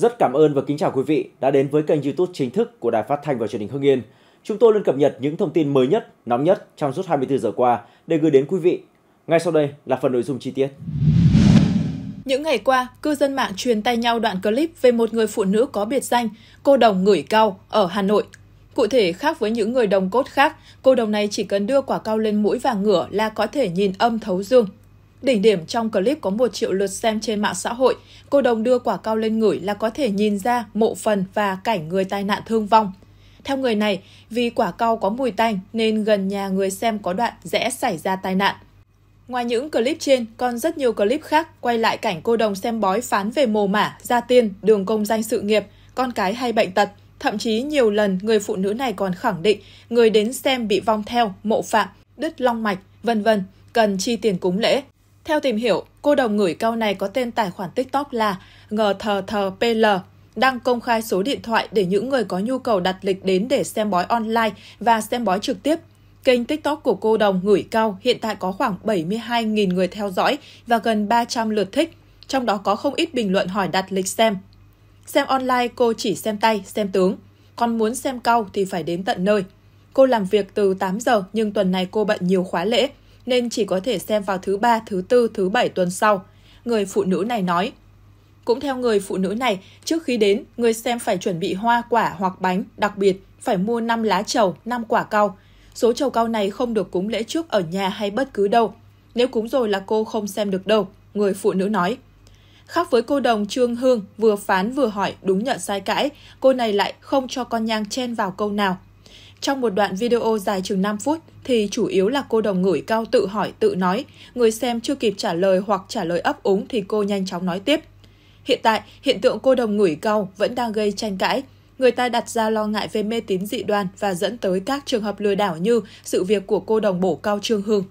Rất cảm ơn và kính chào quý vị đã đến với kênh YouTube chính thức của Đài Phát thanh và Truyền hình Hưng Yên. Chúng tôi luôn cập nhật những thông tin mới nhất, nóng nhất trong suốt 24 giờ qua để gửi đến quý vị. Ngay sau đây là phần nội dung chi tiết. Những ngày qua, cư dân mạng truyền tay nhau đoạn clip về một người phụ nữ có biệt danh cô đồng ngửi cao ở Hà Nội. Cụ thể, khác với những người đồng cốt khác, cô đồng này chỉ cần đưa quả cao lên mũi và ngửa là có thể nhìn âm thấu dương. Đỉnh điểm trong clip có 1 triệu lượt xem trên mạng xã hội, cô đồng đưa quả cao lên ngửi là có thể nhìn ra mộ phần và cảnh người tai nạn thương vong. Theo người này, vì quả cao có mùi tanh nên gần nhà người xem có đoạn rẽ xảy ra tai nạn. Ngoài những clip trên, còn rất nhiều clip khác quay lại cảnh cô đồng xem bói phán về mồ mả, gia tiên, đường công danh sự nghiệp, con cái hay bệnh tật. Thậm chí nhiều lần người phụ nữ này còn khẳng định người đến xem bị vong theo, mộ phạm, đứt long mạch, vân vân, cần chi tiền cúng lễ. Theo tìm hiểu, cô đồng ngửi câu này có tên tài khoản TikTok là ngththpl, đang công khai số điện thoại để những người có nhu cầu đặt lịch đến để xem bói online và xem bói trực tiếp. Kênh TikTok của cô đồng ngửi cao hiện tại có khoảng 72.000 người theo dõi và gần 300 lượt thích, trong đó có không ít bình luận hỏi đặt lịch xem. Xem online cô chỉ xem tay, xem tướng, còn muốn xem cao thì phải đến tận nơi. Cô làm việc từ 8 giờ nhưng tuần này cô bận nhiều khóa lễ, nên chỉ có thể xem vào thứ ba, thứ tư, thứ bảy tuần sau. Người phụ nữ này nói. Cũng theo người phụ nữ này, trước khi đến, người xem phải chuẩn bị hoa, quả hoặc bánh, đặc biệt phải mua 5 lá trầu, 5 quả cau. Số trầu cau này không được cúng lễ trước ở nhà hay bất cứ đâu. Nếu cúng rồi là cô không xem được đâu, người phụ nữ nói. Khác với cô đồng Trương Hương vừa phán vừa hỏi đúng nhận sai cãi, cô này lại không cho con nhang chen vào câu nào. Trong một đoạn video dài chừng 5 phút thì chủ yếu là cô đồng ngửi cao tự hỏi tự nói, người xem chưa kịp trả lời hoặc trả lời ấp úng thì cô nhanh chóng nói tiếp. Hiện tại, hiện tượng cô đồng ngửi cao vẫn đang gây tranh cãi. Người ta đặt ra lo ngại về mê tín dị đoan và dẫn tới các trường hợp lừa đảo như sự việc của cô đồng bổ cao Trương Hương.